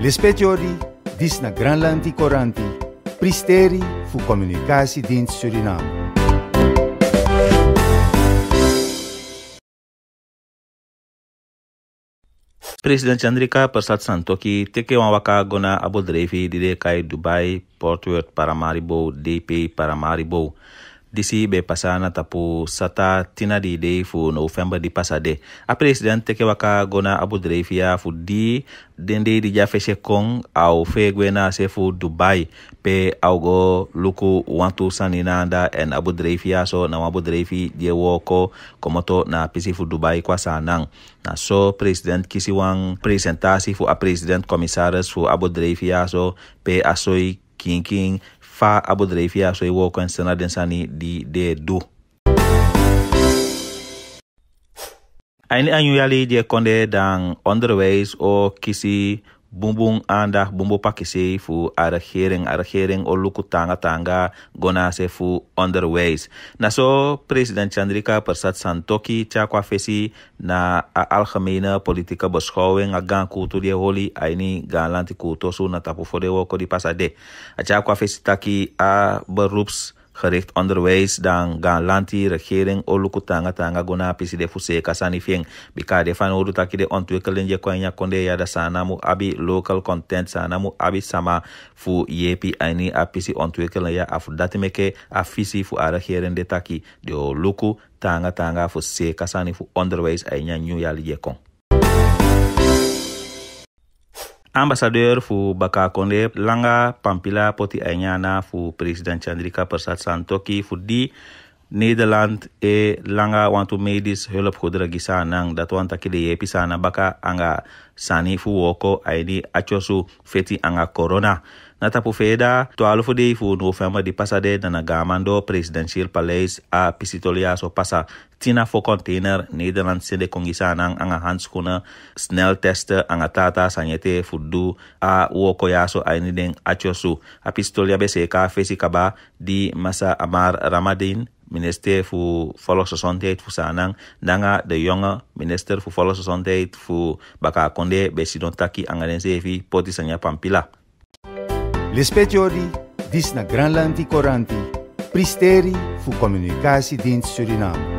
Les Petiori, dis na Granlanti Coranti, Pristeri fu comunicasi din Suriname. President Chandrika Prasad Santoki teke wan waka gona abodrefi dide kai Dubai, Port Worth, Paramaribo, DP, Paramaribo. disi be pasana tapu sata tina di dei fu november di de a president teke waka gona abu dreifia fu di dende di jafe se kon au fe gwena se fu dubai pe au go luku wantu saninanda en abu dreifia so na abu dreifi die woko komoto na pisi fu dubai kwa sanang na so president kisi wan presentasi fu a president komisaris fu abu dreifia so pe asoi king fa abodreifia so ɛwɔ kwansana de nsa ne di dɛ do aini anyuyali je konde dan on the o kisi bumbung anda bumbu pakisi fu a regering a regering o luku tanga guna sefu underways Naso Presiden chandrika persat santoki cha kwa fesi na a politika beschouwing agang kultur kutu die holi a ini galanti kutu na tapu fode woko pasade a cha fesi taki a berups gericht onderwijs dan gaan lanti regering oluku tanga tanga guna piside fuseka bika de fan odu taki de ontwikkeling je konya konde yada sanamu abi local content sanamu abi sama fu yepi a apisi ontwikkeling ya afu datimeke afisi fu a regering de taki de oluku tanga tanga fu seka sani fu onderwijs ainya nyu yali je kong ambassadeur fu baka konde langa pampila poti ayana fu president chandrika persat santoki fu di Nederland e langa wantu medis medisch gi gisanang dat wanta kili yepi sana baka anga sani fu woko aini acosu feti anga korona na tapu feda 12 de fu november di pasade nana gamando presidential palace a pisitolia so pasa tina fo container nederland sede kongisanang anga snell test anga tata sanyete fu du a woko yaso aini den acosu a pisitolia be seka fesi kaba di masa amar ramadin minister voor volksgezondheid voor Sanang, danga de jonge minister voor volksgezondheid voor Baka Konde besidon taki angadensevi poti sanya pampila. Lespetiori, dis na Granlanti Coranti, pristeri voor communicatiedienst Suriname.